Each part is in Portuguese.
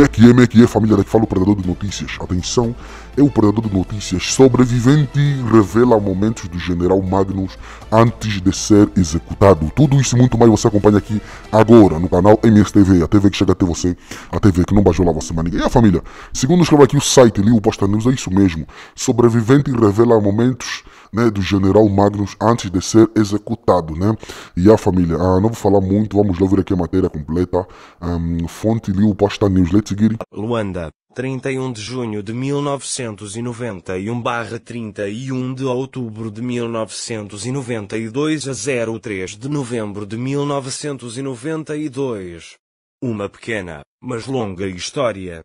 Mekie, Mekie, é família daqui fala o predador de notícias. Atenção, é o predador de notícias. Sobrevivente revela momentos do general Magnus antes de ser executado. Tudo isso e muito mais você acompanha aqui agora no canal MSTV, a TV que chega até você, a TV que não baixou lá você, mas ninguém. E a família, segundo escreve aqui o site, ali o Posta News, é isso mesmo. Sobrevivente revela momentos né, do general Magnus antes de ser executado, né? E a família, ah, não vou falar muito, vamos lá ver aqui a matéria completa. Um, fonte Liu Posta News, let's seguir. Luanda, 31 de junho de 1991 barra 31 de outubro de 1992 a 03 de novembro de 1992. Uma pequena, mas longa história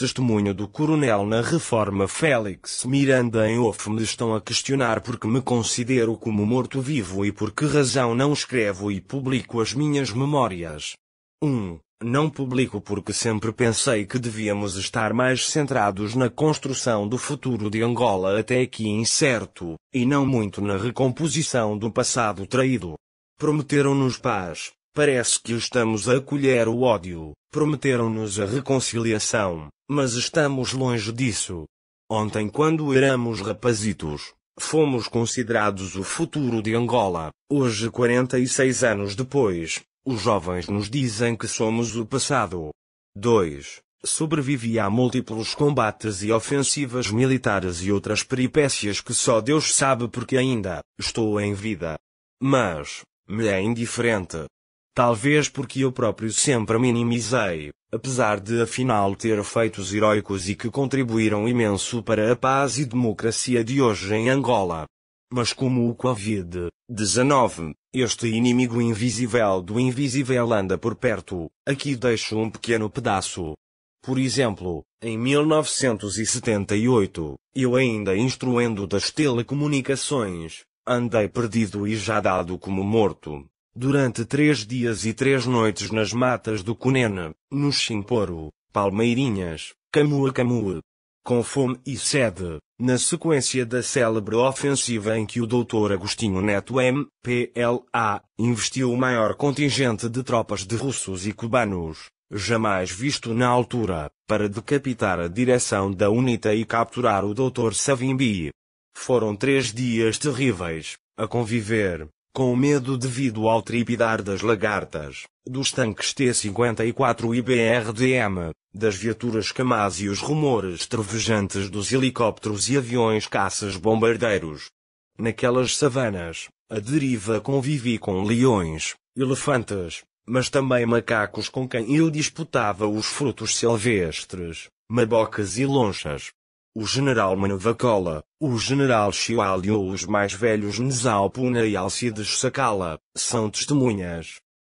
Testemunho do coronel na reforma Félix Miranda em Off me estão a questionar porque me considero como morto-vivo e por que razão não escrevo e publico as minhas memórias. 1. Um, não publico porque sempre pensei que devíamos estar mais centrados na construção do futuro de Angola até aqui incerto, e não muito na recomposição do passado traído. Prometeram-nos paz, Parece que estamos a acolher o ódio. Prometeram-nos a reconciliação, mas estamos longe disso. Ontem, quando éramos rapazitos, fomos considerados o futuro de Angola. Hoje, 46 anos depois, os jovens nos dizem que somos o passado. 2. Sobrevivi a múltiplos combates e ofensivas militares e outras peripécias que só Deus sabe porque ainda estou em vida. Mas, me é indiferente. Talvez porque eu próprio sempre a minimizei, apesar de afinal ter feitos heróicos e que contribuíram imenso para a paz e democracia de hoje em Angola. Mas como o Covid-19, este inimigo invisível do invisível anda por perto, aqui deixo um pequeno pedaço. Por exemplo, em 1978, eu ainda instruindo das telecomunicações, andei perdido e já dado como morto durante três dias e três noites nas matas do Cunene, no Chimporo, Palmeirinhas, Camua Camua. Com fome e sede, na sequência da célebre ofensiva em que o Dr. Agostinho Neto MPLA investiu o maior contingente de tropas de russos e cubanos, jamais visto na altura, para decapitar a direção da UNITA e capturar o Dr. Savimbi. Foram três dias terríveis, a conviver, com medo devido ao tripidar das lagartas, dos tanques T-54 e BRDM, das viaturas Kamaz e os rumores trovejantes dos helicópteros e aviões caças bombardeiros. Naquelas savanas, a deriva convivi com leões, elefantes, mas também macacos com quem eu disputava os frutos silvestres, mabocas e lonchas o general Manavacola, o general Chiualho ou os mais velhos Puna e Alcides Sacala, são testemunhas.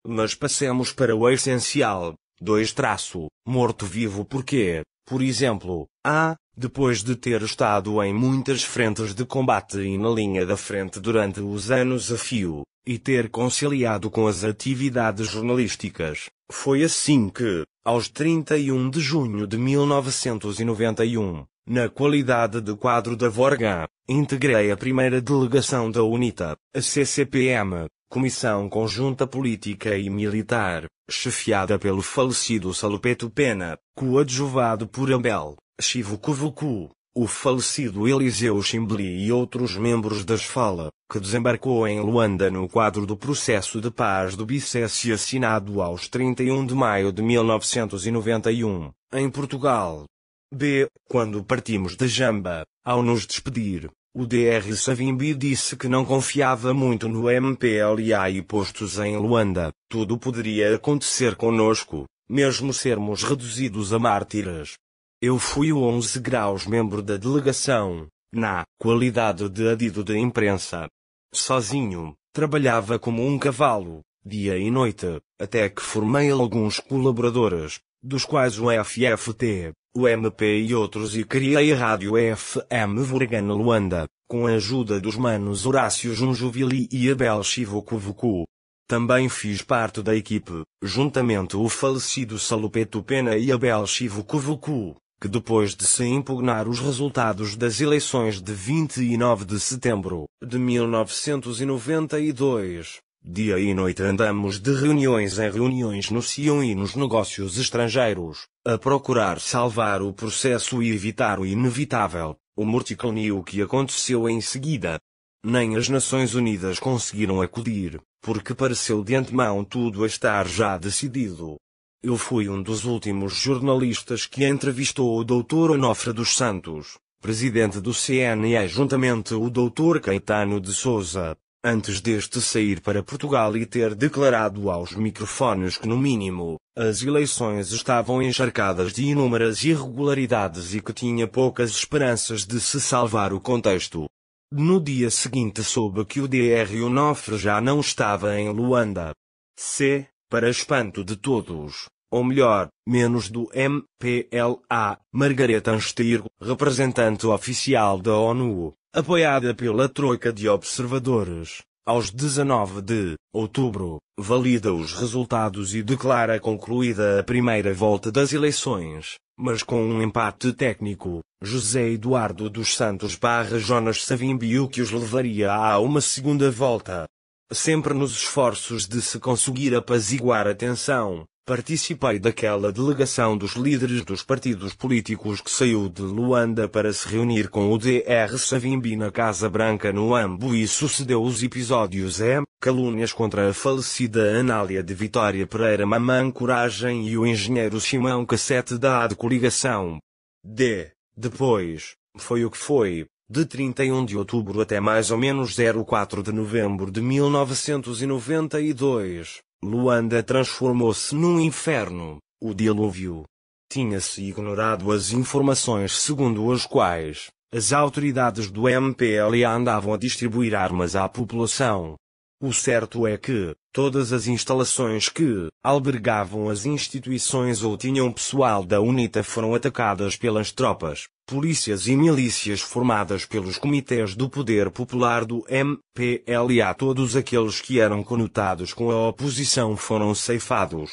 Mas passemos para o essencial. 2 traço, morto-vivo porque, por exemplo, há, depois de ter estado em muitas frentes de combate e na linha da frente durante os anos a fio, e ter conciliado com as atividades jornalísticas, foi assim que, aos 31 de junho de 1991, na qualidade de quadro da Vorga, integrei a primeira delegação da UNITA, a CCPM, Comissão Conjunta Política e Militar, chefiada pelo falecido Salopeto Pena, coadjuvado por Abel, Chivo Covucu, o falecido Eliseu Chimbli e outros membros das Fala, que desembarcou em Luanda no quadro do processo de paz do Bicesse assinado aos 31 de maio de 1991, em Portugal. B. Quando partimos de Jamba, ao nos despedir, o DR Savimbi disse que não confiava muito no MPLA e postos em Luanda, tudo poderia acontecer conosco, mesmo sermos reduzidos a mártires. Eu fui o 11 graus membro da delegação, na qualidade de adido de imprensa. Sozinho, trabalhava como um cavalo, dia e noite, até que formei alguns colaboradores, dos quais o FFT, o MP e outros e criei a rádio FM Vorgana Luanda, com a ajuda dos manos Horácio Junjuvili e Abel Chivocovucu. Também fiz parte da equipe, juntamente o falecido Salupeto Pena e Abel Chivocovucu, que depois de se impugnar os resultados das eleições de 29 de setembro de 1992, Dia e noite andamos de reuniões em reuniões no Sion e nos negócios estrangeiros, a procurar salvar o processo e evitar o inevitável, o morticlonio que aconteceu em seguida. Nem as Nações Unidas conseguiram acudir, porque pareceu de antemão tudo estar já decidido. Eu fui um dos últimos jornalistas que entrevistou o Dr. Onofre dos Santos, presidente do CNE juntamente o Dr. Caetano de Souza, antes deste sair para Portugal e ter declarado aos microfones que, no mínimo, as eleições estavam encharcadas de inúmeras irregularidades e que tinha poucas esperanças de se salvar o contexto. No dia seguinte soube que o Dr. Onofre já não estava em Luanda. C. Para espanto de todos, ou melhor, menos do MPLA, Margareta Anstirgo, representante oficial da ONU, apoiada pela troika de observadores, aos 19 de outubro, valida os resultados e declara concluída a primeira volta das eleições, mas com um empate técnico. José Eduardo dos Santos barra Jonas Savimbi, o que os levaria a uma segunda volta. Sempre nos esforços de se conseguir apaziguar a tensão, participei daquela delegação dos líderes dos partidos políticos que saiu de Luanda para se reunir com o DR Savimbi na Casa Branca no Ambo e sucedeu os episódios M, calúnias contra a falecida Anália de Vitória Pereira Mamã Coragem e o engenheiro Simão Cassete da AD Coligação. D. Depois, foi o que foi, de 31 de outubro até mais ou menos 04 de novembro de 1992, Luanda transformou-se num inferno, o dilúvio. Tinha-se ignorado as informações segundo as quais as autoridades do MPLA andavam a distribuir armas à população. O certo é que, todas as instalações que albergavam as instituições ou tinham pessoal da UNITA foram atacadas pelas tropas, polícias e milícias formadas pelos comitês do poder popular do MPLA. Todos aqueles que eram conotados com a oposição foram ceifados.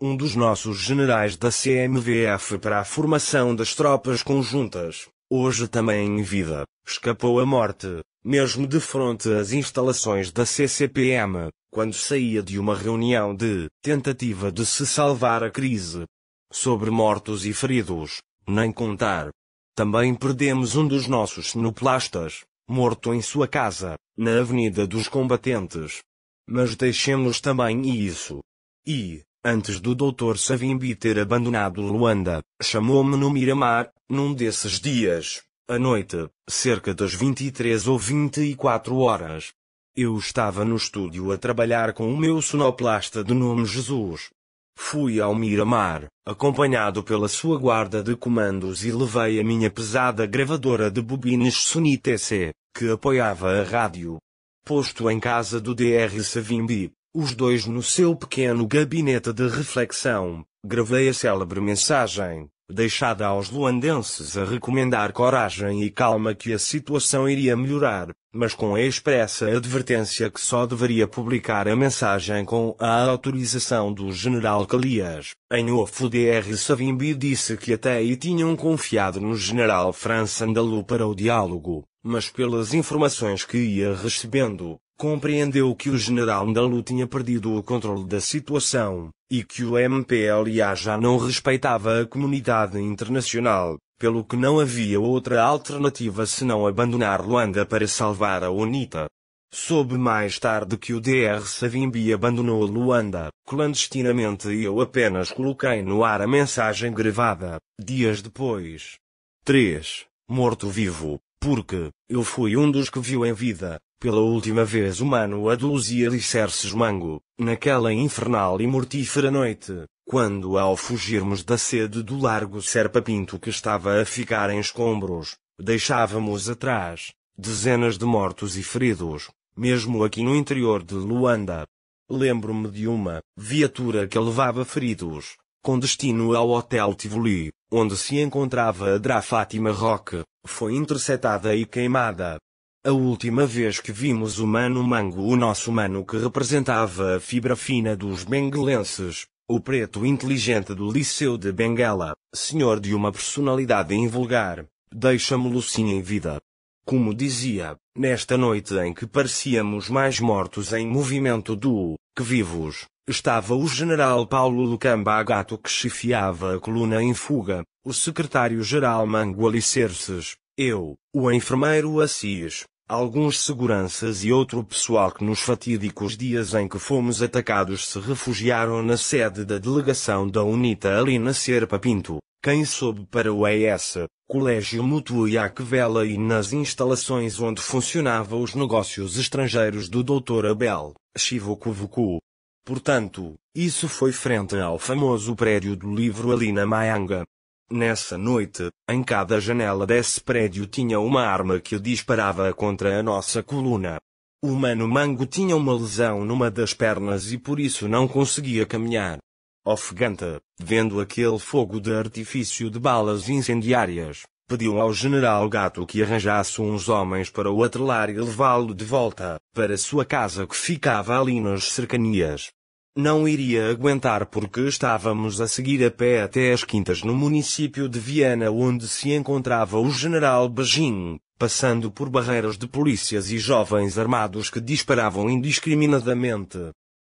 Um dos nossos generais da CMVF para a formação das tropas conjuntas, hoje também em vida, escapou à morte, mesmo de fronte às instalações da CCPM, quando saía de uma reunião de tentativa de se salvar a crise. Sobre mortos e feridos, nem contar. Também perdemos um dos nossos cenoplastas, morto em sua casa, na Avenida dos Combatentes. Mas deixemos também isso. E, antes do Dr. Savimbi ter abandonado Luanda, chamou-me no Miramar, num desses dias, à noite, cerca das 23 ou 24 horas. Eu estava no estúdio a trabalhar com o meu sonoplasta de nome Jesus, Fui ao Miramar, acompanhado pela sua guarda de comandos e levei a minha pesada gravadora de bobines Sony TC, que apoiava a rádio. Posto em casa do DR Savimbi, os dois no seu pequeno gabinete de reflexão, gravei a célebre mensagem, deixada aos luandenses a recomendar coragem e calma que a situação iria melhorar, mas com a expressa advertência que só deveria publicar a mensagem com a autorização do general Calias. Em off DR Savimbi disse que até aí tinham confiado no general França Andalu para o diálogo, mas pelas informações que ia recebendo, compreendeu que o general Ndalu tinha perdido o controle da situação, e que o MPLA já não respeitava a comunidade internacional, pelo que não havia outra alternativa senão abandonar Luanda para salvar a UNITA. Soube mais tarde que o DR Savimbi abandonou Luanda, clandestinamente e eu apenas coloquei no ar a mensagem gravada, dias depois. 3. Morto-vivo, porque, eu fui um dos que viu em vida, pela última vez humano a Duluzia Licerces Mango, naquela infernal e mortífera noite, quando ao fugirmos da sede do largo Serpa Pinto que estava a ficar em escombros, deixávamos atrás, dezenas de mortos e feridos, mesmo aqui no interior de Luanda. Lembro-me de uma viatura que levava feridos, com destino ao Hotel Tivoli, onde se encontrava a Dra Fátima Roque, foi interceptada e queimada, a última vez que vimos o Mano Mango, o nosso Mano que representava a fibra fina dos benguelenses, o preto inteligente do Liceu de Benguela, senhor de uma personalidade invulgar, deixa-me-lo sim em vida. Como dizia, nesta noite em que parecíamos mais mortos em movimento do que vivos, estava o general Paulo Lucamba Gato que chefiava a coluna em fuga, o secretário-geral Mango Alicerces, eu, o enfermeiro Assis, Alguns seguranças e outro pessoal que nos fatídicos dias em que fomos atacados se refugiaram na sede da delegação da UNITA ali na Serpa Pinto, quem soube para o ES, Colégio mutu e Aquevela e nas instalações onde funcionava os negócios estrangeiros do Dr. Abel, Chivo Portanto, isso foi frente ao famoso prédio do livro ali na Maianga, Nessa noite, em cada janela desse prédio tinha uma arma que disparava contra a nossa coluna. O mano Mango tinha uma lesão numa das pernas e por isso não conseguia caminhar. Ofegante, vendo aquele fogo de artifício de balas incendiárias, pediu ao general Gato que arranjasse uns homens para o atrelar e levá-lo de volta, para sua casa que ficava ali nas cercanias. Não iria aguentar porque estávamos a seguir a pé até as quintas no município de Viana onde se encontrava o general Bajin, passando por barreiras de polícias e jovens armados que disparavam indiscriminadamente.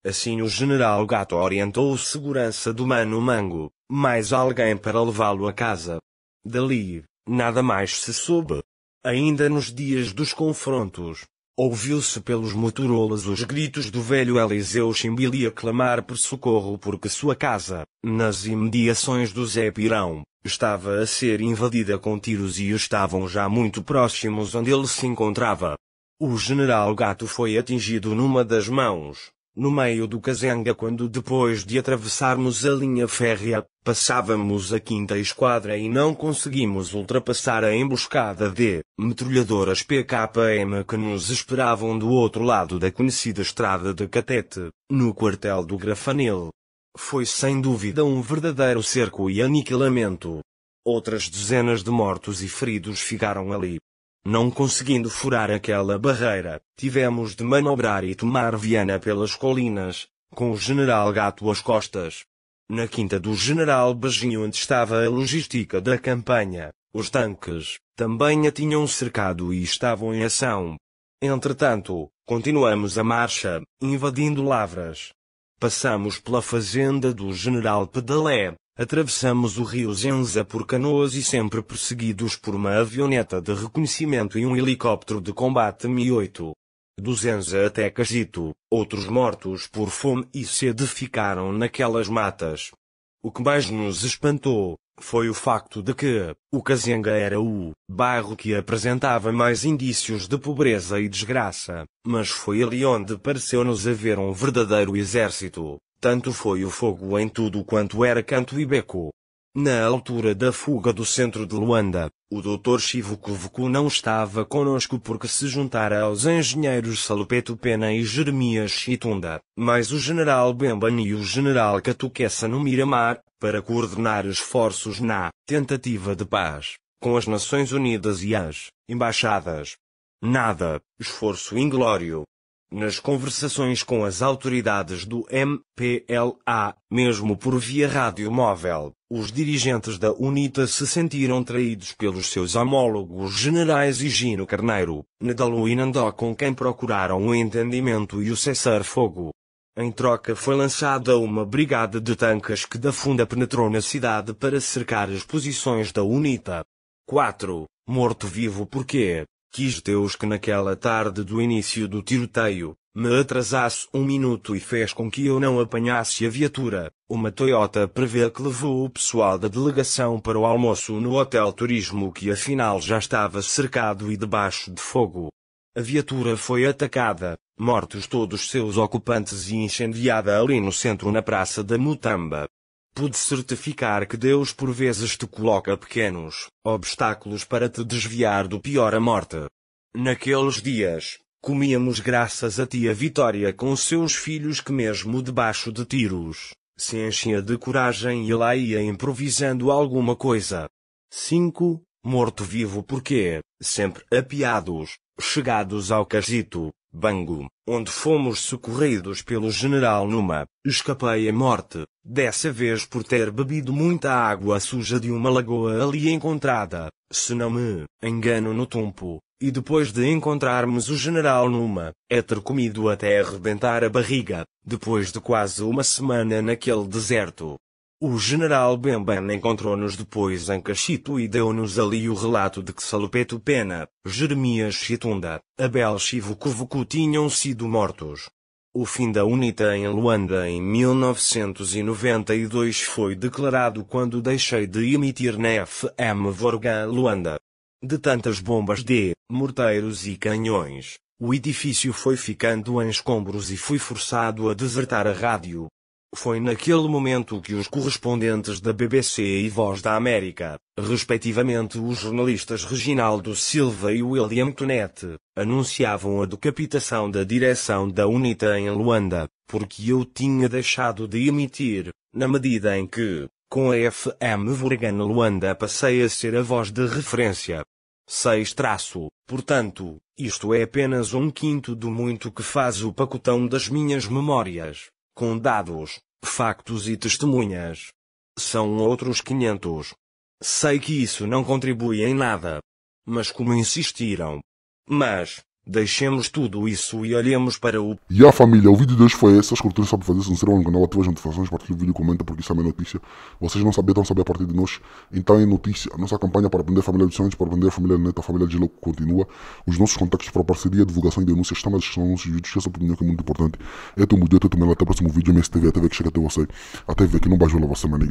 Assim o general Gato orientou o segurança do Mano Mango, mais alguém para levá-lo a casa. Dali, nada mais se soube. Ainda nos dias dos confrontos, Ouviu-se pelos Motorolas os gritos do velho Eliseu Chimbili a clamar por socorro porque sua casa, nas imediações do Zé Pirão, estava a ser invadida com tiros e estavam já muito próximos onde ele se encontrava. O general Gato foi atingido numa das mãos, no meio do Cazenga quando depois de atravessarmos a linha férrea, passávamos a quinta esquadra e não conseguimos ultrapassar a emboscada de metralhadoras PKM que nos esperavam do outro lado da conhecida estrada de Catete, no quartel do Grafanel. Foi sem dúvida um verdadeiro cerco e aniquilamento. Outras dezenas de mortos e feridos ficaram ali, não conseguindo furar aquela barreira, tivemos de manobrar e tomar Viana pelas colinas, com o general Gato às costas. Na quinta do general Beijinho onde estava a logística da campanha, os tanques, também a tinham cercado e estavam em ação. Entretanto, continuamos a marcha, invadindo Lavras. Passamos pela fazenda do general Pedalé, Atravessamos o rio Genza por canoas e sempre perseguidos por uma avioneta de reconhecimento e um helicóptero de combate Mi-8. Do Zenza até Cajito, outros mortos por fome e sede ficaram naquelas matas. O que mais nos espantou, foi o facto de que, o Cazenga era o bairro que apresentava mais indícios de pobreza e desgraça, mas foi ali onde pareceu-nos haver um verdadeiro exército, tanto foi o fogo em tudo quanto era canto e beco. Na altura da fuga do centro de Luanda, o Dr. Chivo Kuvuku não estava conosco porque se juntara aos engenheiros Salopeto Pena e Jeremias Chitunda, mas o general Bembani e o general Katukessa no Miramar, para coordenar esforços na tentativa de paz, com as Nações Unidas e as embaixadas. Nada, esforço inglório, nas conversações com as autoridades do MPLA, mesmo por via rádio móvel, os dirigentes da UNITA se sentiram traídos pelos seus homólogos generais Higino Carneiro, Nedalu e Nandó com quem procuraram o entendimento e o cessar-fogo. Em troca foi lançada uma brigada de tanques que da funda penetrou na cidade para cercar as posições da UNITA. 4. Morto-vivo porque, Quis Deus que naquela tarde do início do tiroteio, me atrasasse um minuto e fez com que eu não apanhasse a viatura. Uma Toyota prevê que levou o pessoal da delegação para o almoço no hotel turismo que afinal já estava cercado e debaixo de fogo. A viatura foi atacada, mortos todos seus ocupantes e incendiada ali no centro na Praça da Mutamba pude certificar que Deus por vezes te coloca pequenos obstáculos para te desviar do pior a morte. Naqueles dias, comíamos graças a ti a vitória com seus filhos que mesmo debaixo de tiros, se enchia de coragem e lá ia improvisando alguma coisa. 5. Morto-vivo porque, sempre apiados, chegados ao casito, Bangu, onde fomos socorridos pelo general Numa, escapei a morte, Dessa vez por ter bebido muita água suja de uma lagoa ali encontrada, se não me engano no tumpo, e depois de encontrarmos o general numa, é ter comido até arrebentar a barriga, depois de quase uma semana naquele deserto. O general Bemben encontrou-nos depois em Cachito e deu-nos ali o relato de que Salopeto Pena, Jeremias Chitunda, Abel Chivo Covucu tinham sido mortos. O fim da UNITA em Luanda em 1992 foi declarado quando deixei de emitir na FM Vorga Luanda. De tantas bombas de morteiros e canhões, o edifício foi ficando em escombros e fui forçado a desertar a rádio, foi naquele momento que os correspondentes da BBC e Voz da América, respectivamente os jornalistas Reginaldo Silva e William Tonete, anunciavam a decapitação da direção da UNITA em Luanda, porque eu tinha deixado de emitir, na medida em que, com a FM Vorgan Luanda passei a ser a voz de referência. 6 traço, portanto, isto é apenas um quinto do muito que faz o pacotão das minhas memórias com dados, factos e testemunhas. São outros 500. Sei que isso não contribui em nada. Mas como insistiram. Mas, Deixemos tudo isso e olhemos para o. E a família, o vídeo de hoje foi esse. As culturas sabem fazer, se não serão no canal, ativem as notificações, partilhe o vídeo, comenta porque isso é notícia. Vocês não sabiam, estão a saber a partir de nós. Então é notícia. A nossa campanha para aprender a família de Santos, para aprender a família de Neto, a família de Louco continua. Os nossos contactos para parceria, divulgação e denúncias estão na descrição dos nossos vídeos. Essa é opinião que é muito importante. É tu mudou, é tu também. Até o próximo vídeo, MSTV, a TV que chega até você. A ver que não vai jogar você, é mano.